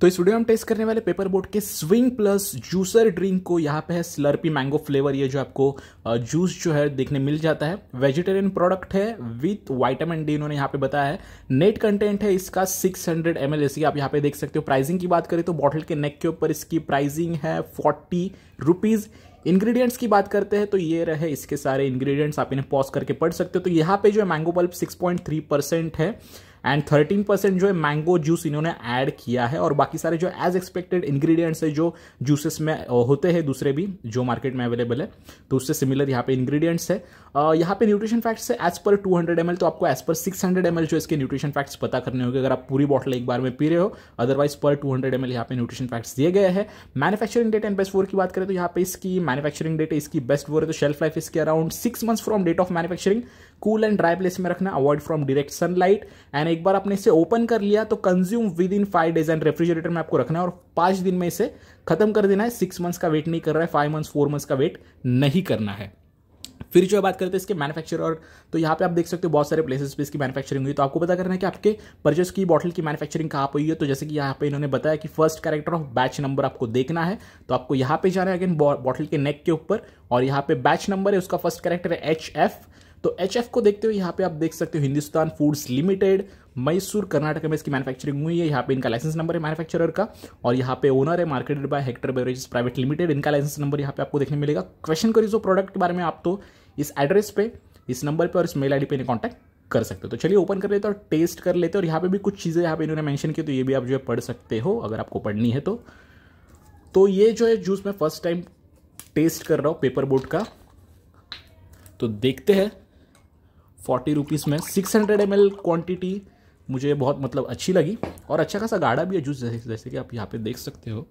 तो इस वीडियो में हम टेस्ट करने वाले पेपर बोर्ड के स्विंग प्लस जूसर ड्रिंक को यहाँ पे है स्लर्पी मैंगो फ्लेवर ये जो आपको जूस जो है देखने मिल जाता है वेजिटेरियन प्रोडक्ट है विथ वाइटामिन डी इन्होंने यहाँ पे बताया है नेट कंटेंट है इसका 600 हंड्रेड एम एल आप यहाँ पे देख सकते हो प्राइसिंग की बात करें तो बॉटल के नेक के ऊपर इसकी प्राइसिंग है फोर्टी रुपीज़ इंग्रेडिएंट्स की बात करते हैं तो ये रहे इसके सारे इंग्रेडिएंट्स आप इन्हें पॉज करके पढ़ सकते हो तो यहाँ पे जो है मैंगो बल्ब 6.3 परसेंट है एंड 13 परसेंट जो है मैंगो जूस इन्होंने ऐड किया है और बाकी सारे जो एज एक्सपेक्टेड इंग्रेडिएंट्स है जो जूसेस में होते हैं दूसरे भी जो मार्केट में अवेलेबल है तो उससे सिमिलर यहाँ पे इंग्रेडिएंट्स है यहाँ पे न्यूट्रिशन फैक्ट्स है एज पर 200 हंड्रेड तो आपको एज पर 600 हंड्रेड जो इसके न्यूट्रिशन फैक्ट्स पता करने होंगे अगर आप पूरी बॉटल एक बार में पी रहे हो अदरवाइज पर टू हंड्रेड यहाँ पे न्यूट्रिशन फैक्ट्स दिए गए हैं manufacturing date and best before की बात करें तो यहाँ पे इसकी मैन्युफैक्चरिंग डेट इसकी बेस्ट वो है तो शेल्फ लाइफ इसके around six months from date of manufacturing cool and dry place में रखना avoid from direct sunlight and एक बार आपने इसे ओपन कर लिया तो consume within five days and refrigerator में आपको रखना है और पांच दिन में इसे खत्म कर देना है सिक्स मंथ्स का वेट नहीं कर रहा है फाइव मंथ्स फोर मंथ्स का वेट नहीं करना है फिर जो बात करते हैं इसके और तो यहाँ पे आप देख सकते हो बहुत सारे प्लेसेस पे इसकी मैनुफेक्चरिंग हुई तो आपको पता करना है कि आपके परचेस की बॉटल की मैनुफेक्चरिंग कहाँ पर हुई है तो जैसे कि यहाँ पे इन्होंने बताया कि first character of batch number आपको देखना है तो आपको यहाँ पे जाना है अगेन बॉटल के नेक के ऊपर और यहाँ पे बैच नंबर है उसका फर्स्ट कैरेक्टर है एच एफ तो एच को देखते हुए यहाँ पे आप देख सकते हो हिंदुस्तान फूड्स लिमिटेड मैसूर कर्नाटक में इसकी मैन्युफैक्चरिंग हुई है यहाँ पे इनका लाइसेंस नंबर है मैन्युफैक्चरर का और यहाँ पे ओनर है marketed by Hector beverages private limited इनका लाइसेंस नंबर यहाँ पे आपको देखने मिलेगा क्वेश्चन करीजो प्रोडक्ट के बारे में आप तो इस एड्रेस पे इस नंबर पर और इस मेल आई पे इन्हें कॉन्टैक्ट कर सकते हो तो चलिए ओपन कर लेते हैं और टेस्ट कर लेते हैं और यहाँ पे भी कुछ चीज़ें यहाँ पे इन्होंने मेंशन की तो ये भी आप जो है पढ़ सकते हो अगर आपको पढ़नी है तो तो ये जो है जूस मैं फर्स्ट टाइम टेस्ट कर रहा हूँ पेपर बोट का तो देखते हैं फोर्टी रुपीज़ में सिक्स हंड्रेड एम क्वान्टिटी मुझे बहुत मतलब अच्छी लगी और अच्छा खासा गाढ़ा भी है जूस जैसे जैसे कि आप यहाँ पे देख सकते हो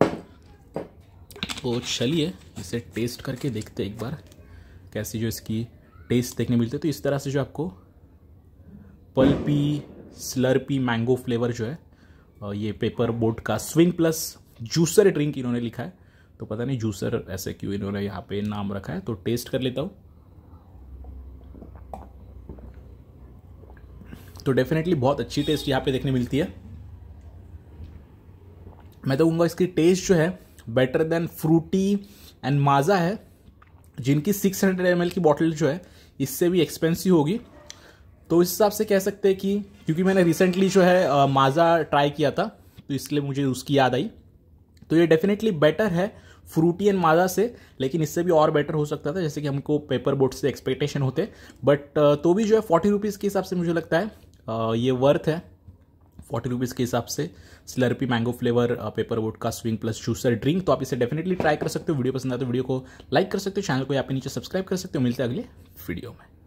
तो चलिए इसे टेस्ट करके देखते एक बार कैसी जो इसकी टेस्ट देखने मिलती है तो इस तरह से जो आपको पल्पी स्लर्पी मैंगो फ्लेवर जो है ये पेपर बोट का स्विंग प्लस जूसर ड्रिंक इन्होंने लिखा है तो पता नहीं जूसर ऐसे क्यों इन्होंने यहाँ पे नाम रखा है तो टेस्ट कर लेता हूँ तो डेफिनेटली बहुत अच्छी टेस्ट यहाँ पे देखने मिलती है मैं तो कहूँगा इसकी टेस्ट जो है better than Frooti and Maaza है जिनकी 600 हंड्रेड की बॉटल जो है इससे भी एक्सपेंसिव होगी तो इस हिसाब से कह सकते हैं कि क्योंकि मैंने रिसेंटली जो है माज़ा ट्राई किया था तो इसलिए मुझे उसकी याद आई तो ये डेफिनेटली बेटर है फ्रूटी एंड माजा से लेकिन इससे भी और बेटर हो सकता था जैसे कि हमको पेपर बोट से एक्सपेक्टेशन होते बट तो भी जो है फोर्टी रुपीज़ के हिसाब से मुझे लगता है ये वर्थ है फोर्टी रुपीज़ के हिसाब से slurpy mango flavour paper boat का स्विंग प्लस जूसर ड्रिंक तो आप इसे डेफिनेटली ट्राई कर सकते हो वीडियो पसंद आए तो वीडियो को लाइक कर सकते हो चैनल को यहाँ पे नीचे सब्सक्राइब कर सकते हो मिलते हैं अगले वीडियो में